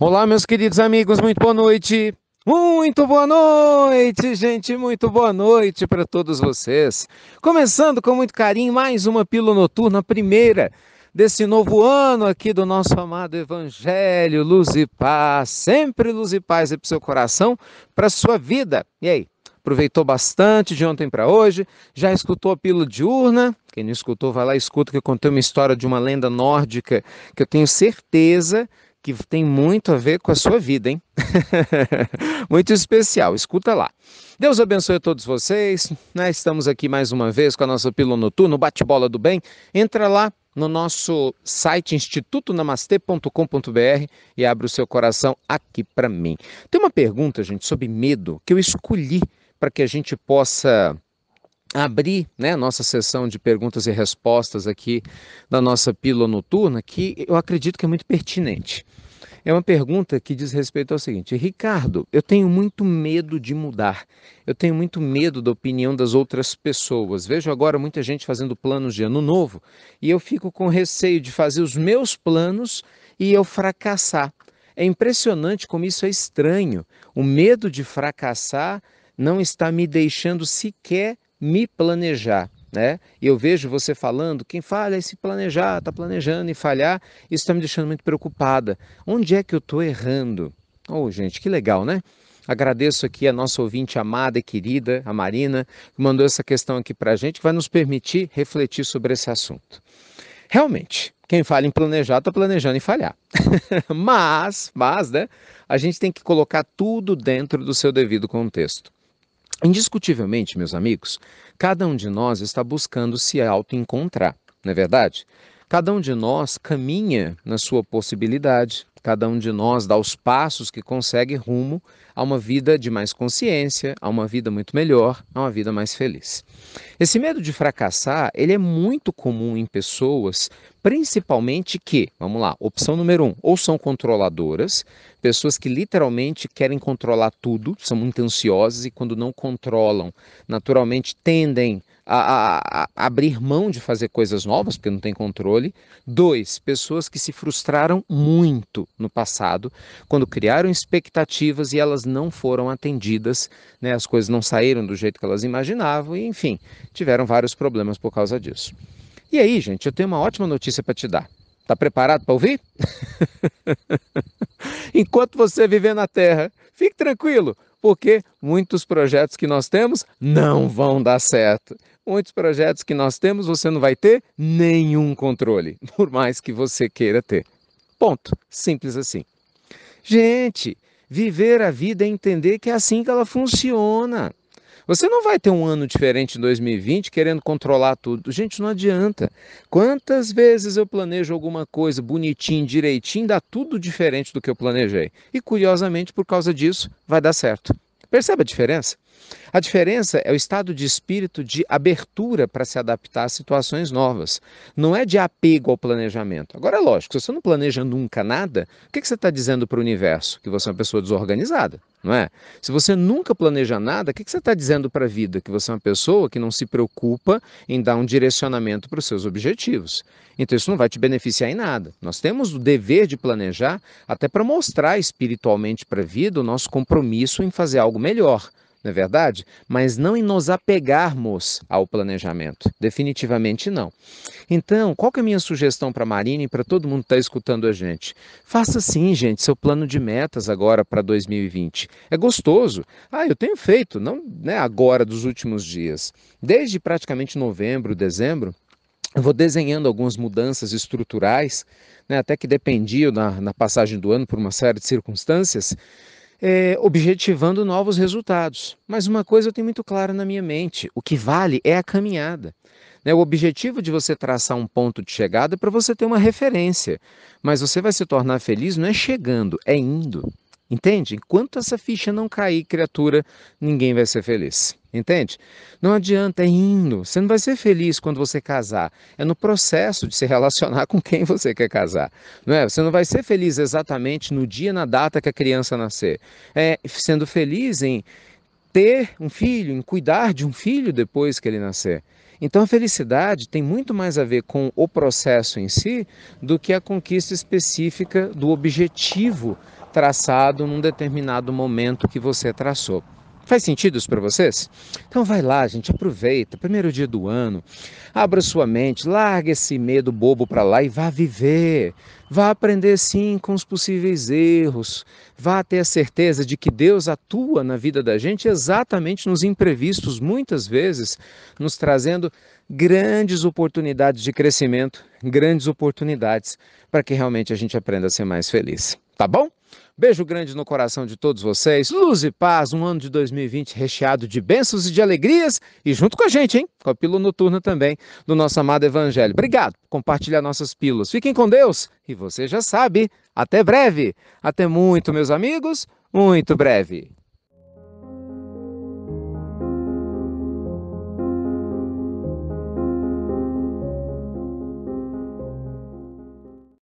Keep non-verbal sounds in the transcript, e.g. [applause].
Olá, meus queridos amigos, muito boa noite. Muito boa noite, gente, muito boa noite para todos vocês. Começando com muito carinho mais uma pílula noturna, primeira desse novo ano aqui do nosso amado Evangelho, luz e paz, sempre luz e paz para o seu coração, para a sua vida. E aí, aproveitou bastante de ontem para hoje, já escutou a pílula diurna. Quem não escutou, vai lá e escuta que eu contei uma história de uma lenda nórdica que eu tenho certeza que tem muito a ver com a sua vida, hein? [laughs] muito especial, escuta lá. Deus abençoe a todos vocês, Nós estamos aqui mais uma vez com a nossa Pílula Noturna, Bate-Bola do Bem. Entra lá no nosso site institutonamastê.com.br e abre o seu coração aqui para mim. Tem uma pergunta, gente, sobre medo que eu escolhi para que a gente possa abrir né, nossa sessão de perguntas e respostas aqui da nossa pílula noturna, que eu acredito que é muito pertinente. É uma pergunta que diz respeito ao seguinte: Ricardo, eu tenho muito medo de mudar. Eu tenho muito medo da opinião das outras pessoas. Vejo agora muita gente fazendo planos de ano novo e eu fico com receio de fazer os meus planos e eu fracassar. É impressionante como isso é estranho. O medo de fracassar não está me deixando sequer me planejar. Né? Eu vejo você falando, quem falha é se planejar, está planejando e falhar, isso está me deixando muito preocupada. Onde é que eu estou errando? Oh, gente, que legal, né? Agradeço aqui a nossa ouvinte amada e querida, a Marina, que mandou essa questão aqui para a gente, que vai nos permitir refletir sobre esse assunto. Realmente, quem fala em planejar está planejando em falhar. [laughs] mas, mas, né? A gente tem que colocar tudo dentro do seu devido contexto. Indiscutivelmente, meus amigos, cada um de nós está buscando se auto-encontrar, não é verdade? Cada um de nós caminha na sua possibilidade, cada um de nós dá os passos que consegue rumo a uma vida de mais consciência, a uma vida muito melhor, a uma vida mais feliz. Esse medo de fracassar, ele é muito comum em pessoas, principalmente que, vamos lá, opção número um, ou são controladoras, pessoas que literalmente querem controlar tudo, são muito ansiosas e quando não controlam, naturalmente tendem a, a, abrir mão de fazer coisas novas, porque não tem controle. Dois, pessoas que se frustraram muito no passado, quando criaram expectativas e elas não foram atendidas, né? as coisas não saíram do jeito que elas imaginavam, e enfim, tiveram vários problemas por causa disso. E aí, gente, eu tenho uma ótima notícia para te dar. Tá preparado para ouvir? [laughs] Enquanto você viver na Terra, fique tranquilo porque muitos projetos que nós temos não vão dar certo. Muitos projetos que nós temos você não vai ter nenhum controle, [laughs] por mais que você queira ter. Ponto. Simples assim. Gente, viver a vida é entender que é assim que ela funciona. Você não vai ter um ano diferente em 2020 querendo controlar tudo. Gente, não adianta. Quantas vezes eu planejo alguma coisa bonitinho, direitinho, dá tudo diferente do que eu planejei. E curiosamente, por causa disso, vai dar certo. Percebe a diferença? A diferença é o estado de espírito de abertura para se adaptar a situações novas. Não é de apego ao planejamento. Agora, é lógico, se você não planeja nunca nada, o que, você está dizendo para o universo? Que você é uma pessoa desorganizada, não é? Se você nunca planeja nada, o que você está dizendo para a vida? Que você é uma pessoa que não se preocupa em dar um direcionamento para os seus objetivos. Então, isso não vai te beneficiar em nada. Nós temos o dever de planejar até para mostrar espiritualmente para a vida o nosso compromisso em fazer algo melhor não é verdade? Mas não em nos apegarmos ao planejamento, definitivamente não. Então, qual que é a minha sugestão para a Marina e para todo mundo que está escutando a gente? Faça sim, gente, seu plano de metas agora para 2020. É gostoso. Ah, eu tenho feito, não né, agora dos últimos dias. Desde praticamente novembro, dezembro, eu vou desenhando algumas mudanças estruturais, né, até que dependiam na, na passagem do ano por uma série de circunstâncias, é, objetivando novos resultados. Mas uma coisa eu tenho muito clara na minha mente: o que vale é a caminhada. Né? O objetivo de você traçar um ponto de chegada é para você ter uma referência. Mas você vai se tornar feliz não é chegando, é indo. Entende? Enquanto essa ficha não cair, criatura, ninguém vai ser feliz. Entende? Não adianta, é indo. Você não vai ser feliz quando você casar. É no processo de se relacionar com quem você quer casar. Não é? Você não vai ser feliz exatamente no dia, na data que a criança nascer. É sendo feliz em ter um filho, em cuidar de um filho depois que ele nascer. Então a felicidade tem muito mais a ver com o processo em si do que a conquista específica do objetivo traçado num determinado momento que você traçou. Faz sentido isso para vocês? Então vai lá, gente, aproveita, primeiro dia do ano, abra sua mente, larga esse medo bobo para lá e vá viver. Vá aprender sim com os possíveis erros, vá ter a certeza de que Deus atua na vida da gente exatamente nos imprevistos, muitas vezes nos trazendo grandes oportunidades de crescimento, grandes oportunidades para que realmente a gente aprenda a ser mais feliz. Tá bom? Beijo grande no coração de todos vocês. Luz e paz, um ano de 2020 recheado de bênçãos e de alegrias. E junto com a gente, hein? Com a pílula noturna também do nosso amado Evangelho. Obrigado por compartilhar nossas pílulas. Fiquem com Deus e você já sabe. Até breve. Até muito, meus amigos. Muito breve.